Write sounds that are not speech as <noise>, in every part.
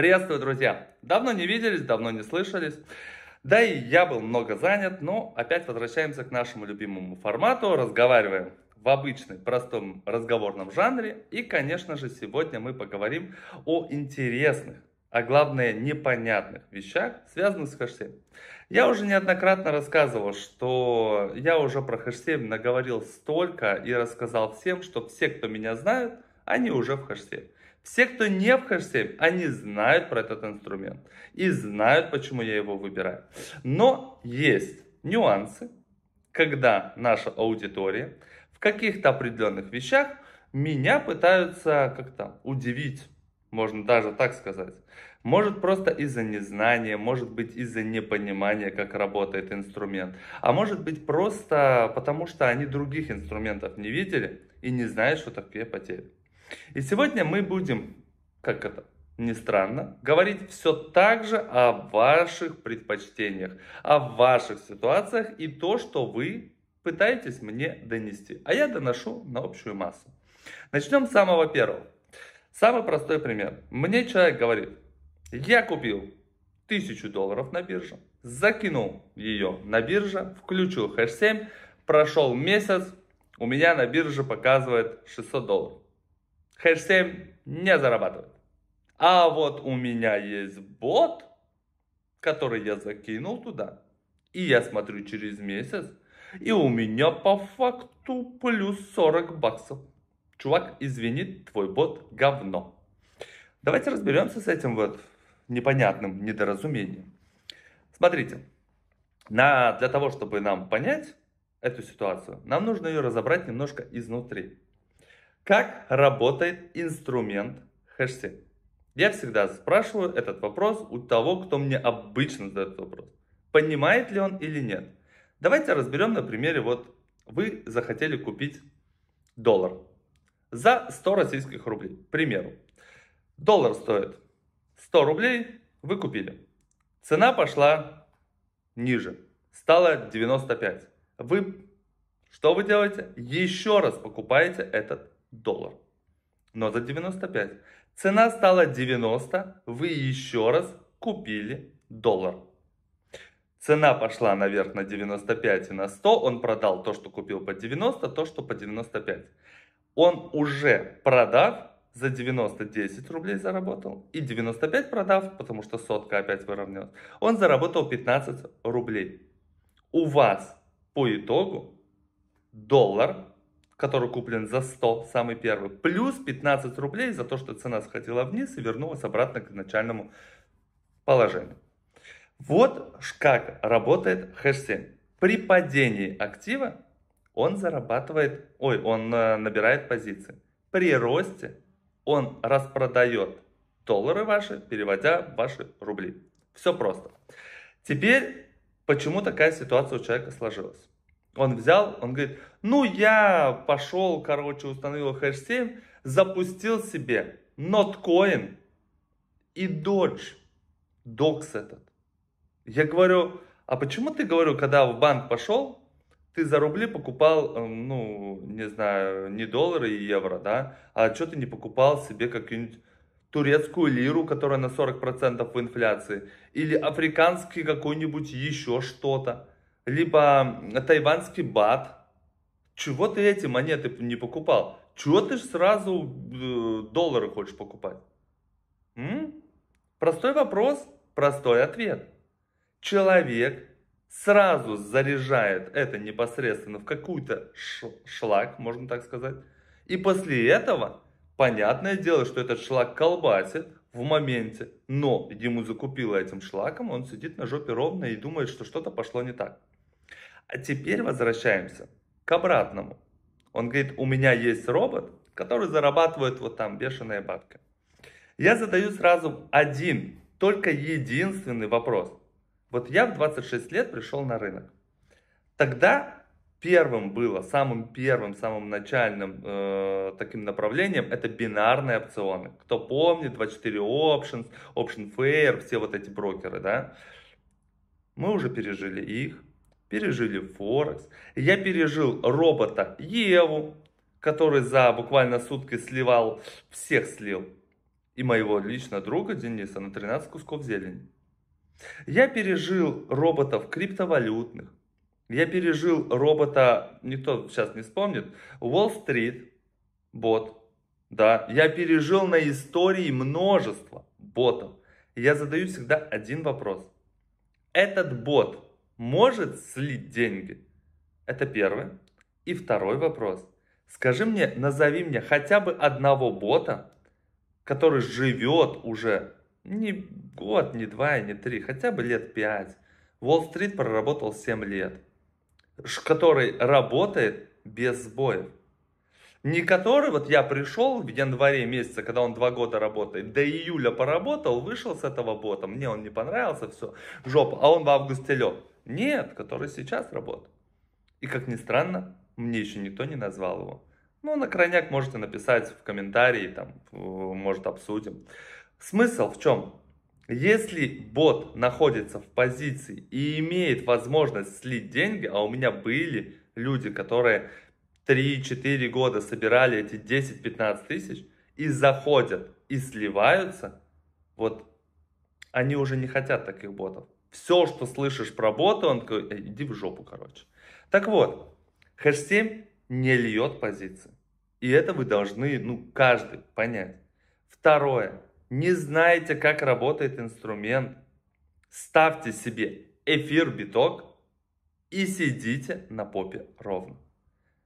Приветствую, друзья! Давно не виделись, давно не слышались. Да и я был много занят, но опять возвращаемся к нашему любимому формату. Разговариваем в обычной, простом разговорном жанре. И, конечно же, сегодня мы поговорим о интересных, а главное непонятных вещах, связанных с хэштегом. Я уже неоднократно рассказывал, что я уже про хэштег наговорил столько и рассказал всем, что все, кто меня знают, они уже в хэштеге. Все, кто не в хэш-7, они знают про этот инструмент и знают, почему я его выбираю. Но есть нюансы, когда наша аудитория в каких-то определенных вещах меня пытаются как-то удивить, можно даже так сказать. Может просто из-за незнания, может быть из-за непонимания, как работает инструмент. А может быть просто потому, что они других инструментов не видели и не знают, что такое потери. И сегодня мы будем, как это ни странно, говорить все так же о ваших предпочтениях, о ваших ситуациях и то, что вы пытаетесь мне донести. А я доношу на общую массу. Начнем с самого первого. Самый простой пример. Мне человек говорит, я купил тысячу долларов на бирже, закинул ее на бирже, включил хэш 7, прошел месяц, у меня на бирже показывает 600 долларов хэштем не зарабатывает. А вот у меня есть бот, который я закинул туда. И я смотрю через месяц, и у меня по факту плюс 40 баксов. Чувак, извини, твой бот говно. Давайте разберемся с этим вот непонятным недоразумением. Смотрите, на, для того, чтобы нам понять эту ситуацию, нам нужно ее разобрать немножко изнутри. Как работает инструмент Хэштег? Я всегда спрашиваю этот вопрос у того, кто мне обычно задает вопрос. Понимает ли он или нет? Давайте разберем на примере, вот вы захотели купить доллар за 100 российских рублей, к примеру. Доллар стоит 100 рублей, вы купили. Цена пошла ниже, стала 95. Вы что вы делаете? Еще раз покупаете этот доллар. Но за 95. Цена стала 90, вы еще раз купили доллар. Цена пошла наверх на 95 и на 100, он продал то, что купил по 90, то, что по 95. Он уже продав, за 90 10 рублей заработал и 95 продав, потому что сотка опять выровнялась, он заработал 15 рублей. У вас по итогу доллар который куплен за 100, самый первый, плюс 15 рублей за то, что цена сходила вниз и вернулась обратно к начальному положению. Вот как работает хэш-7. При падении актива он зарабатывает, ой, он э, набирает позиции. При росте он распродает доллары ваши, переводя ваши рубли. Все просто. Теперь, почему такая ситуация у человека сложилась? Он взял, он говорит, ну я пошел, короче, установил хэш-7, запустил себе Notcoin и Dodge, Докс этот. Я говорю, а почему ты, говорю, когда в банк пошел, ты за рубли покупал, э, ну, не знаю, не доллары и евро, да, а что ты не покупал себе какую-нибудь турецкую лиру, которая на 40% в инфляции, или африканский какой-нибудь еще что-то либо тайванский бат. Чего ты эти монеты не покупал? Чего ты ж сразу э, доллары хочешь покупать? М? Простой вопрос, простой ответ. Человек сразу заряжает это непосредственно в какую-то шлак, можно так сказать. И после этого, понятное дело, что этот шлак колбасит в моменте, но ему закупило этим шлаком, он сидит на жопе ровно и думает, что что-то пошло не так. А теперь возвращаемся к обратному. Он говорит, у меня есть робот, который зарабатывает вот там бешеные бабки. Я задаю сразу один, только единственный вопрос. Вот я в 26 лет пришел на рынок. Тогда первым было, самым первым, самым начальным э, таким направлением это бинарные опционы. Кто помнит, 24 Options, Option Fair, все вот эти брокеры, да? Мы уже пережили их пережили Форекс, я пережил робота Еву, который за буквально сутки сливал, всех слил, и моего лично друга Дениса на 13 кусков зелени. Я пережил роботов криптовалютных, я пережил робота, никто сейчас не вспомнит, Уолл-стрит, бот, да, я пережил на истории множество ботов. Я задаю всегда один вопрос. Этот бот – может слить деньги? Это первый. И второй вопрос. Скажи мне, назови мне хотя бы одного бота, который живет уже не год, не два, не три, хотя бы лет пять. Уолл-стрит проработал 7 лет, который работает без сбоев. Не который, вот я пришел в январе месяце, когда он два года работает, до июля поработал, вышел с этого бота, мне он не понравился, все, жопа, а он в августе лег. Нет, который сейчас работает. И как ни странно, мне еще никто не назвал его. Ну, на крайняк можете написать в комментарии, там, может, обсудим. Смысл в чем? Если бот находится в позиции и имеет возможность слить деньги, а у меня были люди, которые 3-4 года собирали эти 10-15 тысяч и заходят и сливаются, вот они уже не хотят таких ботов все, что слышишь про бота, он такой, «Э, иди в жопу, короче. Так вот, хэш 7 не льет позиции. И это вы должны, ну, каждый понять. Второе. Не знаете, как работает инструмент. Ставьте себе эфир биток и сидите на попе ровно.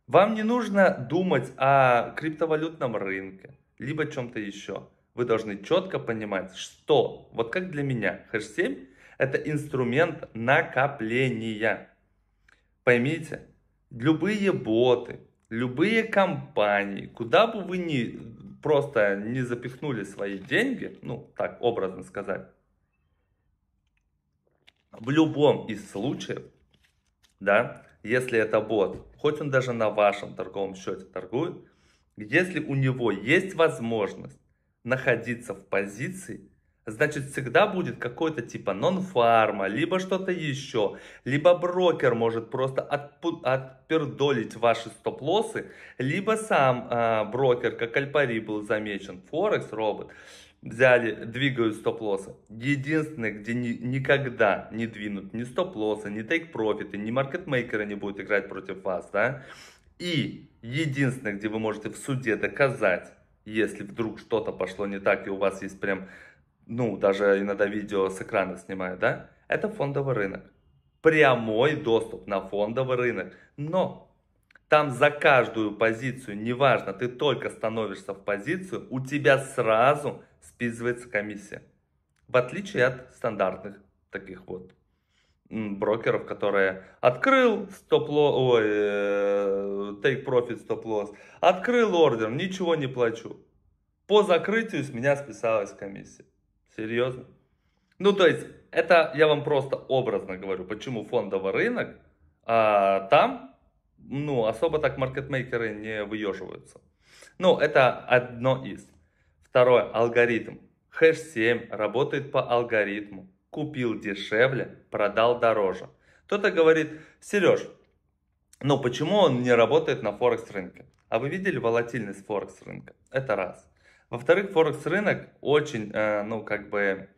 Вам не нужно думать о криптовалютном рынке, либо чем-то еще. Вы должны четко понимать, что, вот как для меня, хэш 7 это инструмент накопления. Поймите, любые боты, любые компании, куда бы вы ни просто не запихнули свои деньги, ну так образно сказать, в любом из случаев, да, если это бот, хоть он даже на вашем торговом счете торгует, если у него есть возможность находиться в позиции, Значит, всегда будет какой-то типа нон-фарма, либо что-то еще, либо брокер может просто отпу- отпердолить ваши стоп-лоссы, либо сам э, брокер, как Альпари был замечен, Форекс, робот, взяли, двигают стоп-лоссы. Единственное, где ни, никогда не двинут ни стоп-лоссы, ни тейк-профиты, ни маркетмейкеры не будут играть против вас, да? И единственное, где вы можете в суде доказать, если вдруг что-то пошло не так и у вас есть прям ну, даже иногда видео с экрана снимаю, да, это фондовый рынок. Прямой доступ на фондовый рынок. Но там за каждую позицию, неважно, ты только становишься в позицию, у тебя сразу списывается комиссия. В отличие от стандартных таких вот брокеров, которые открыл стоп ой, э, take profit stop loss, открыл ордер, ничего не плачу. По закрытию с меня списалась комиссия. Серьезно? Ну, то есть, это я вам просто образно говорю, почему фондовый рынок, а там, ну, особо так маркетмейкеры не выеживаются. Ну, это одно из. Второе, алгоритм. Хэш 7 работает по алгоритму. Купил дешевле, продал дороже. Кто-то говорит, Сереж, ну, почему он не работает на Форекс рынке? А вы видели волатильность Форекс рынка? Это раз. Во-вторых, Форекс-рынок очень, э, ну, как бы,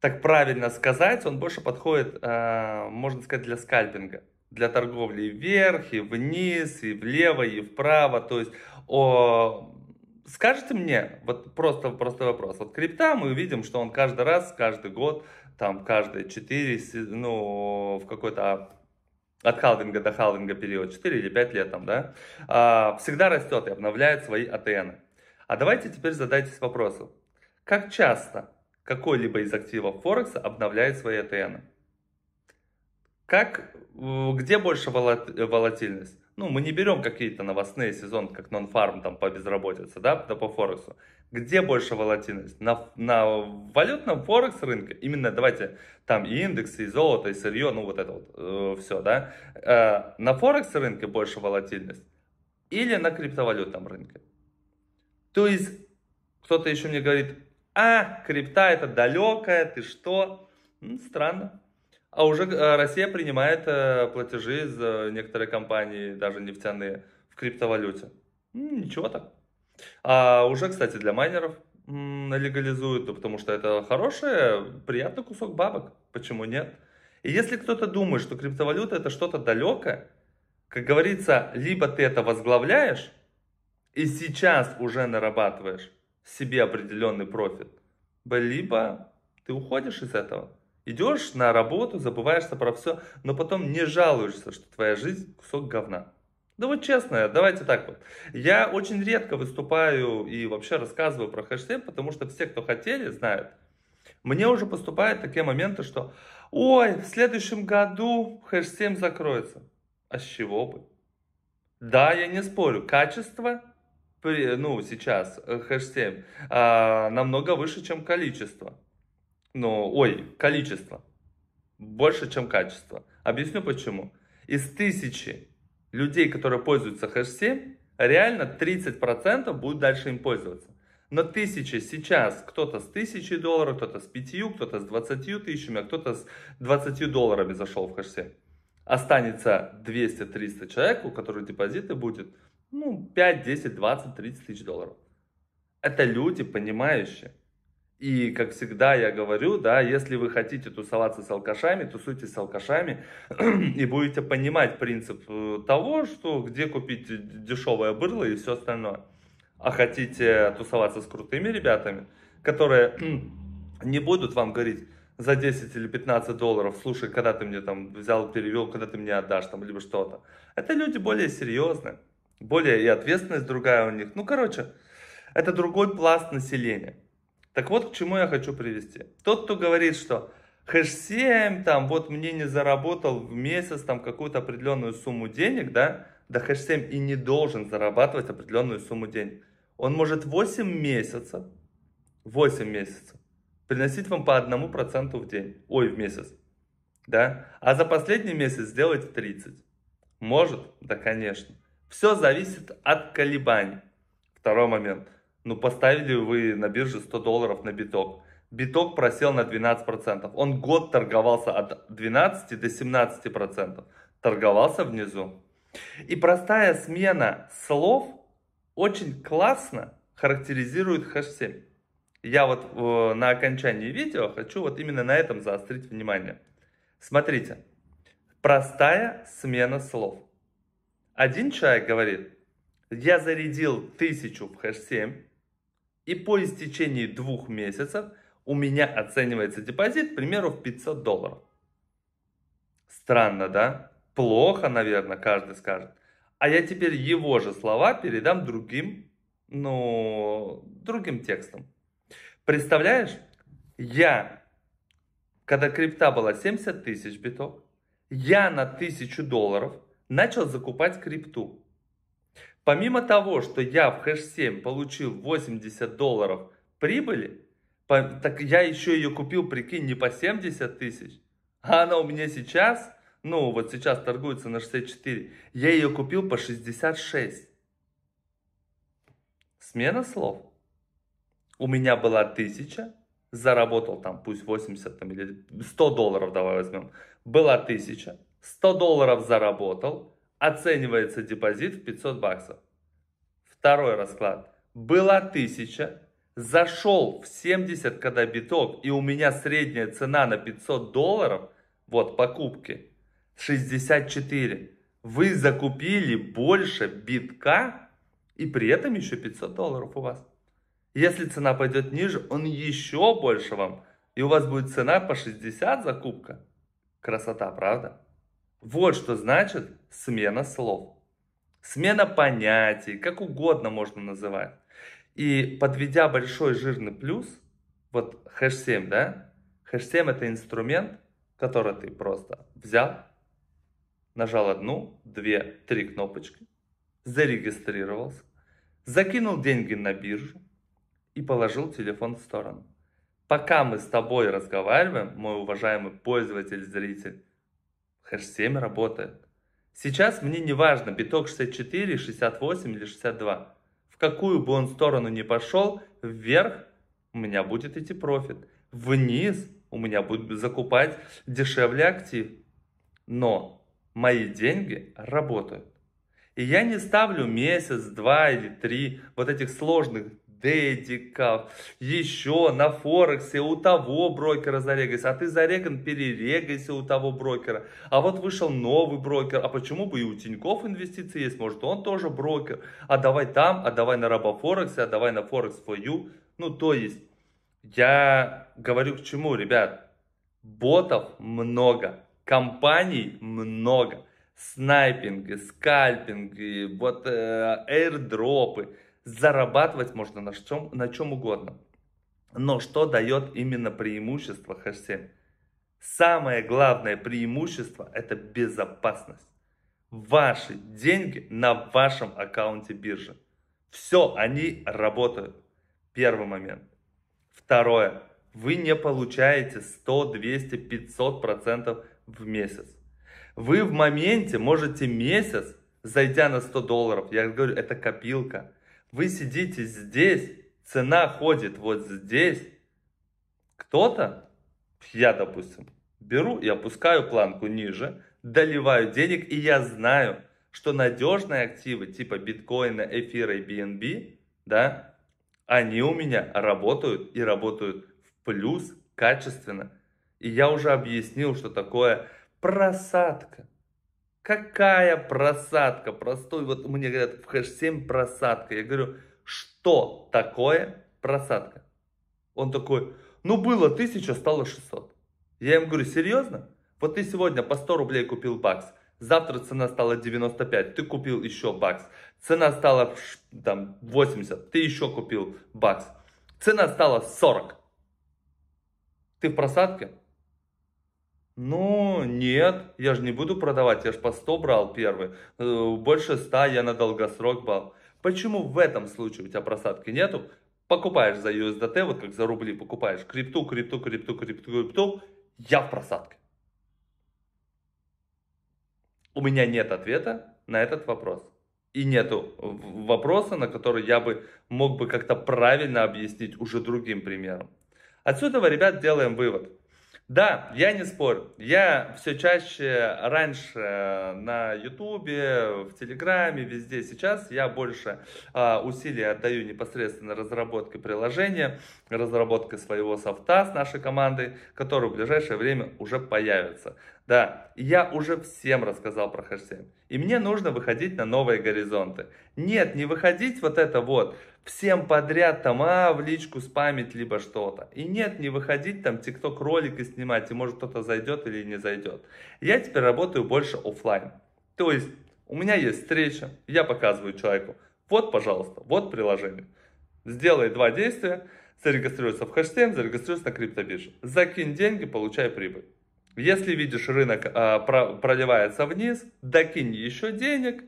так правильно сказать, он больше подходит, э, можно сказать, для скальпинга для торговли вверх, и вниз, и влево, и вправо. То есть, о, скажите мне, вот просто простой вопрос. Вот крипта, мы видим, что он каждый раз, каждый год, там, каждые 4, ну, в какой-то от халвинга до халвинга период, 4 или 5 лет там, да, а, всегда растет и обновляет свои АТНы. А давайте теперь задайтесь вопросом. Как часто какой-либо из активов Форекса обновляет свои АТН? Как, где больше волатильность? Ну, мы не берем какие-то новостные сезоны, как нон-фарм там по безработице, да, да по Форексу. Где больше волатильность? На, на валютном Форекс рынке, именно давайте там и индексы, и золото, и сырье, ну вот это вот э, все, да. Э, на Форекс рынке больше волатильность или на криптовалютном рынке? То есть кто-то еще мне говорит, а, крипта это далекая, ты что? Ну, странно. А уже э, Россия принимает э, платежи из некоторых компаний даже нефтяные, в криптовалюте. Ничего так. А уже, кстати, для майнеров легализуют, потому что это хороший, приятный кусок бабок. Почему нет? И если кто-то думает, что криптовалюта это что-то далекое, как говорится, либо ты это возглавляешь, и сейчас уже нарабатываешь себе определенный профит, либо ты уходишь из этого. Идешь на работу, забываешься про все, но потом не жалуешься, что твоя жизнь кусок говна. Да вот честно, давайте так вот. Я очень редко выступаю и вообще рассказываю про хэштег, потому что все, кто хотели, знают. Мне уже поступают такие моменты, что «Ой, в следующем году хэш-7 закроется». А с чего бы? Да, я не спорю, качество ну, сейчас, э, хэш-7, а, намного выше, чем количество. Ну, ой, количество. Больше, чем качество. Объясню почему. Из тысячи людей, которые пользуются хэш-7, реально 30% будут дальше им пользоваться. Но тысячи сейчас, кто-то с тысячи долларов, кто-то с пятью, кто-то с двадцатью тысячами, а кто-то с двадцатью долларами зашел в хэш-7. Останется 200-300 человек, у которых депозиты будет ну, 5, 10, 20, 30 тысяч долларов. Это люди, понимающие. И, как всегда, я говорю, да, если вы хотите тусоваться с алкашами, тусуйтесь с алкашами <clears throat> и будете понимать принцип э, того, что где купить дешевое бырло и все остальное. А хотите тусоваться с крутыми ребятами, которые <clears throat> не будут вам говорить, за 10 или 15 долларов, слушай, когда ты мне там взял, перевел, когда ты мне отдашь, там, либо что-то. Это люди более серьезные более и ответственность другая у них. Ну, короче, это другой пласт населения. Так вот, к чему я хочу привести. Тот, кто говорит, что хэш 7, там, вот мне не заработал в месяц там какую-то определенную сумму денег, да, да хэш 7 и не должен зарабатывать определенную сумму денег. Он может 8 месяцев, 8 месяцев, приносить вам по 1% в день, ой, в месяц, да, а за последний месяц сделать 30. Может? Да, конечно. Все зависит от колебаний. Второй момент. Ну, поставили вы на бирже 100 долларов на биток. Биток просел на 12%. Он год торговался от 12 до 17%. Торговался внизу. И простая смена слов очень классно характеризирует хэш 7. Я вот э, на окончании видео хочу вот именно на этом заострить внимание. Смотрите, простая смена слов. Один человек говорит, я зарядил тысячу в хэш 7, и по истечении двух месяцев у меня оценивается депозит, к примеру, в 500 долларов. Странно, да? Плохо, наверное, каждый скажет. А я теперь его же слова передам другим, ну, другим текстом. Представляешь, я, когда крипта была 70 тысяч биток, я на тысячу долларов – начал закупать крипту. Помимо того, что я в хэш 7 получил 80 долларов прибыли, так я еще ее купил, прикинь, не по 70 тысяч, а она у меня сейчас, ну вот сейчас торгуется на 64, я ее купил по 66. Смена слов. У меня была тысяча, заработал там пусть 80 там, или 100 долларов, давай возьмем, была тысяча, 100 долларов заработал, оценивается депозит в 500 баксов. Второй расклад. Было 1000, зашел в 70, когда биток, и у меня средняя цена на 500 долларов, вот покупки, 64. Вы закупили больше битка, и при этом еще 500 долларов у вас. Если цена пойдет ниже, он еще больше вам, и у вас будет цена по 60 закупка. Красота, правда? Вот что значит смена слов. Смена понятий, как угодно можно называть. И подведя большой жирный плюс, вот хэш 7, да? Хэш 7 это инструмент, который ты просто взял, нажал одну, две, три кнопочки, зарегистрировался, закинул деньги на биржу и положил телефон в сторону. Пока мы с тобой разговариваем, мой уважаемый пользователь, зритель, хэш-7 работает. Сейчас мне не важно, биток 64, 68 или 62. В какую бы он сторону ни пошел, вверх у меня будет идти профит. Вниз у меня будет закупать дешевле актив. Но мои деньги работают. И я не ставлю месяц, два или три вот этих сложных дедиков, еще на Форексе у того брокера зарегайся, а ты зареган, перерегайся у того брокера. А вот вышел новый брокер, а почему бы и у Тиньков инвестиции есть, может он тоже брокер, а давай там, а давай на Раба Форексе, а давай на Форекс for Ну, то есть, я говорю к чему, ребят, ботов много, компаний много, снайпинги, скальпинги, вот э, аирдропы, зарабатывать можно на чем, на чем угодно. Но что дает именно преимущество хэш-7? Самое главное преимущество – это безопасность. Ваши деньги на вашем аккаунте биржи. Все, они работают. Первый момент. Второе. Вы не получаете 100, 200, 500 процентов в месяц. Вы в моменте можете месяц, зайдя на 100 долларов, я говорю, это копилка – вы сидите здесь, цена ходит вот здесь. Кто-то, я, допустим, беру и опускаю планку ниже, доливаю денег, и я знаю, что надежные активы типа биткоина, эфира и BNB, да, они у меня работают и работают в плюс качественно. И я уже объяснил, что такое просадка. Какая просадка? Простой, вот мне говорят в хэш 7 просадка. Я говорю, что такое просадка? Он такой, ну было 1000, стало 600. Я им говорю, серьезно? Вот ты сегодня по 100 рублей купил бакс, завтра цена стала 95, ты купил еще бакс. Цена стала там 80, ты еще купил бакс. Цена стала 40. Ты в просадке? Ну, нет, я же не буду продавать, я же по 100 брал первый. Э, больше 100 я на долгосрок брал. Почему в этом случае у тебя просадки нету? Покупаешь за USDT, вот как за рубли покупаешь крипту, крипту, крипту, крипту, крипту, я в просадке. У меня нет ответа на этот вопрос. И нету вопроса, на который я бы мог бы как-то правильно объяснить уже другим примером. Отсюда, ребят, делаем вывод – да, я не спорю. Я все чаще раньше э, на Ютубе, в Телеграме, везде сейчас я больше а, усилий отдаю непосредственно разработке приложения, разработке своего софта с нашей командой, который в ближайшее время уже появится. Да, я уже всем рассказал про хэш-7. И мне нужно выходить на новые горизонты. Нет, не выходить вот это вот всем подряд там, а, в личку спамить либо что-то. И нет, не выходить там тикток ролики снимать, и может кто-то зайдет или не зайдет. Я теперь работаю больше офлайн. То есть у меня есть встреча, я показываю человеку, вот, пожалуйста, вот приложение. Сделай два действия, зарегистрируйся в хэштег, зарегистрируйся на криптобирже. Закинь деньги, получай прибыль. Если видишь, рынок а, проливается вниз, докинь еще денег,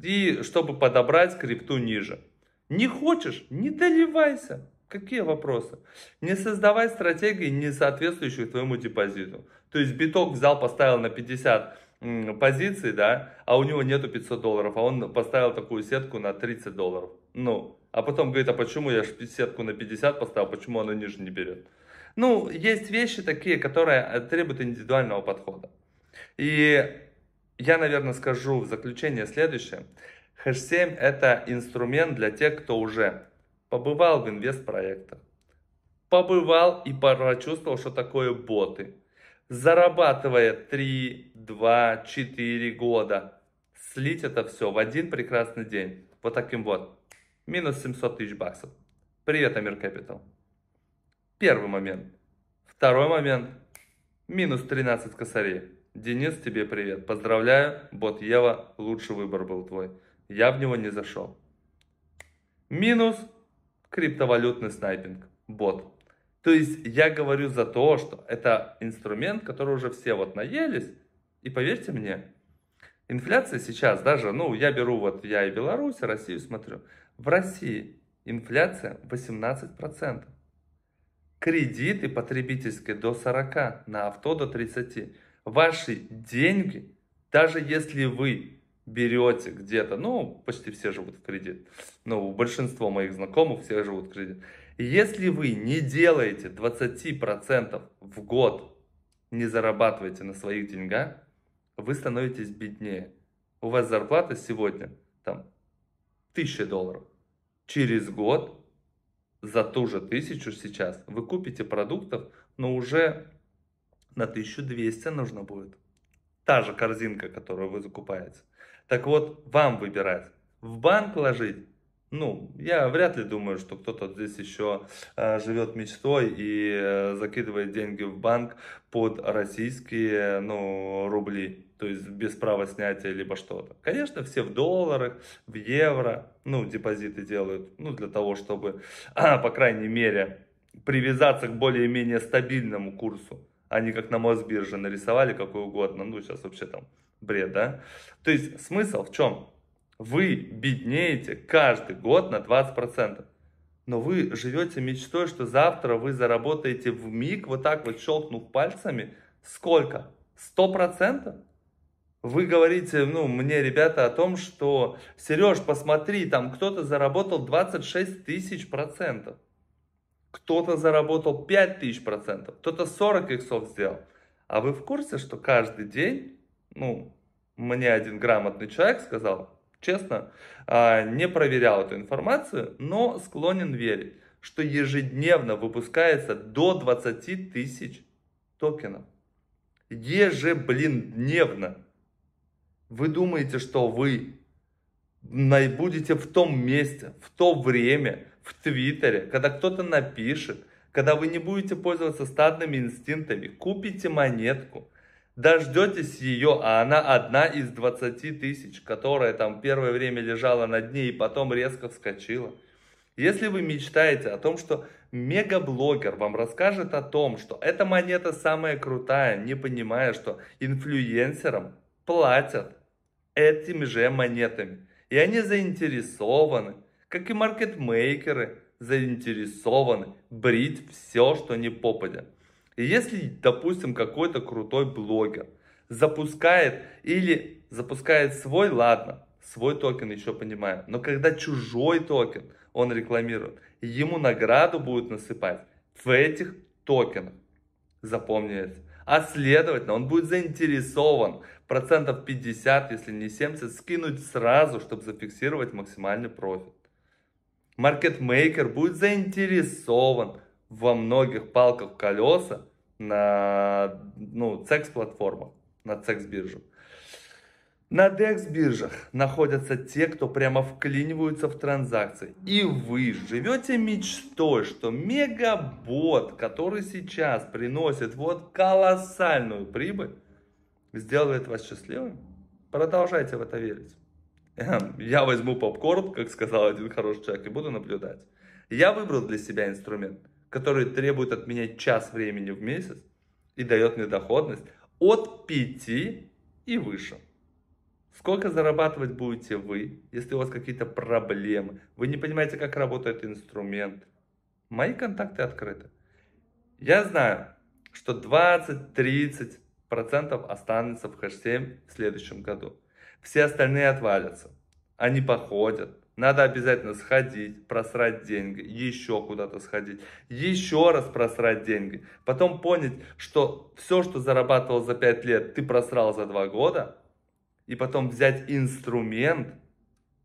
и чтобы подобрать крипту ниже. Не хочешь, не доливайся. Какие вопросы? Не создавай стратегии, не соответствующих твоему депозиту. То есть биток взял, поставил на 50 позиций, да, а у него нету 500 долларов, а он поставил такую сетку на 30 долларов. Ну, а потом говорит, а почему я сетку на 50 поставил, почему она ниже не берет? Ну, есть вещи такие, которые э, требуют индивидуального подхода. И я, наверное, скажу в заключение следующее. Хэш-7 – это инструмент для тех, кто уже побывал в инвест-проектах, побывал и прочувствовал, что такое боты, зарабатывая 3, 2, 4 года, слить это все в один прекрасный день, вот таким вот, минус 700 тысяч баксов. Привет, Амир Капитал. Первый момент. Второй момент. Минус 13 косарей. Денис, тебе привет. Поздравляю, бот Ева, лучший выбор был твой. Я в него не зашел. Минус криптовалютный снайпинг. Бот. То есть я говорю за то, что это инструмент, который уже все вот наелись. И поверьте мне, инфляция сейчас даже, ну я беру вот я и Беларусь, и Россию смотрю. В России инфляция 18%. Кредиты потребительские до 40, на авто до 30. Ваши деньги, даже если вы берете где-то, ну, почти все живут в кредит, ну, большинство моих знакомых все живут в кредит. Если вы не делаете 20% в год, не зарабатываете на своих деньгах, вы становитесь беднее. У вас зарплата сегодня там 1000 долларов. Через год за ту же тысячу сейчас вы купите продуктов, но уже на 1200 нужно будет. Та же корзинка, которую вы закупаете. Так вот, вам выбирать. В банк ложить ну, я вряд ли думаю, что кто-то здесь еще э, живет мечтой и э, закидывает деньги в банк под российские ну, рубли то есть без права снятия либо что-то. Конечно, все в долларах, в евро, ну, депозиты делают, ну, для того, чтобы, <clears throat> а, по крайней мере, привязаться к более-менее стабильному курсу. Они а как на Мосбирже нарисовали какой угодно, ну, сейчас вообще там бред, да? То есть смысл в чем? Вы беднеете каждый год на 20%. Но вы живете мечтой, что завтра вы заработаете в миг, вот так вот щелкнув пальцами, сколько? 100%? Вы говорите, ну, мне, ребята, о том, что, Сереж, посмотри, там кто-то заработал 26 тысяч процентов. Кто-то заработал 5 тысяч процентов, кто-то 40 иксов сделал. А вы в курсе, что каждый день, ну, мне один грамотный человек сказал, честно, а, не проверял эту информацию, но склонен верить, что ежедневно выпускается до 20 тысяч токенов. Еже, блин, дневно. Вы думаете, что вы будете в том месте, в то время, в Твиттере, когда кто-то напишет, когда вы не будете пользоваться стадными инстинктами, купите монетку, дождетесь ее, а она одна из 20 тысяч, которая там первое время лежала на дне и потом резко вскочила. Если вы мечтаете о том, что мегаблогер вам расскажет о том, что эта монета самая крутая, не понимая, что инфлюенсерам платят, этими же монетами. И они заинтересованы, как и маркетмейкеры, заинтересованы брить все, что не попадя. И если, допустим, какой-то крутой блогер запускает или запускает свой, ладно, свой токен еще понимаю, но когда чужой токен он рекламирует, ему награду будут насыпать в этих токенах. Запомни это а следовательно он будет заинтересован процентов 50, если не 70, скинуть сразу, чтобы зафиксировать максимальный профит. Маркетмейкер будет заинтересован во многих палках колеса на ну, секс-платформах, на секс-биржах. На DEX-биржах находятся те, кто прямо вклиниваются в транзакции. И вы живете мечтой, что мегабот, который сейчас приносит вот колоссальную прибыль, сделает вас счастливым? Продолжайте в это верить. Эм, я возьму попкорн, как сказал один хороший человек, и буду наблюдать. Я выбрал для себя инструмент, который требует от меня час времени в месяц и дает мне доходность от 5 и выше. Сколько зарабатывать будете вы, если у вас какие-то проблемы, вы не понимаете, как работает инструмент. Мои контакты открыты. Я знаю, что 20-30% останется в хэш-7 в следующем году. Все остальные отвалятся. Они походят. Надо обязательно сходить, просрать деньги, еще куда-то сходить, еще раз просрать деньги. Потом понять, что все, что зарабатывал за 5 лет, ты просрал за 2 года – и потом взять инструмент,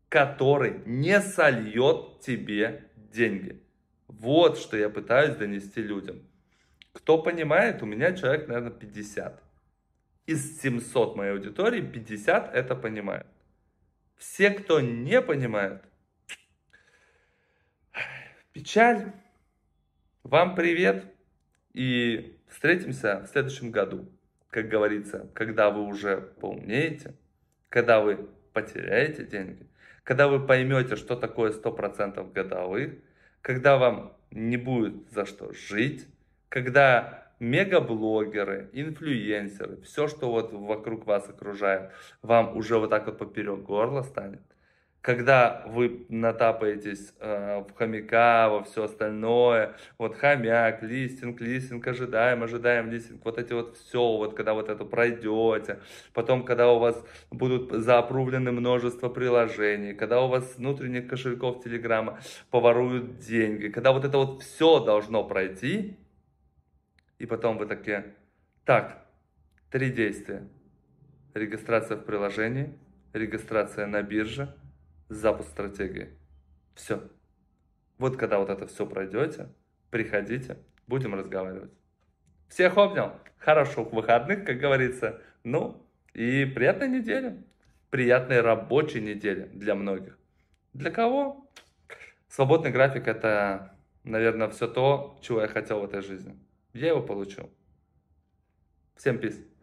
который не сольет тебе деньги. Вот что я пытаюсь донести людям. Кто понимает, у меня человек, наверное, 50. Из 700 моей аудитории 50 это понимает. Все, кто не понимает, печаль, вам привет и встретимся в следующем году, как говорится, когда вы уже поумнеете, когда вы потеряете деньги, когда вы поймете, что такое 100% годовых, когда вам не будет за что жить, когда мегаблогеры, инфлюенсеры, все, что вот вокруг вас окружает, вам уже вот так вот поперек горла станет, когда вы натапаетесь э, в хомяка, во все остальное, вот хомяк, листинг, листинг, ожидаем, ожидаем листинг, вот эти вот все, вот когда вот это пройдете, потом, когда у вас будут заапрувлены множество приложений, когда у вас внутренних кошельков Телеграма поворуют деньги, когда вот это вот все должно пройти, и потом вы такие, так, три действия. Регистрация в приложении, регистрация на бирже – запуск стратегии. Все. Вот когда вот это все пройдете, приходите, будем разговаривать. Всех обнял. Хороших выходных, как говорится. Ну, и приятной недели. Приятной рабочей недели для многих. Для кого? Свободный график – это, наверное, все то, чего я хотел в этой жизни. Я его получил. Всем peace.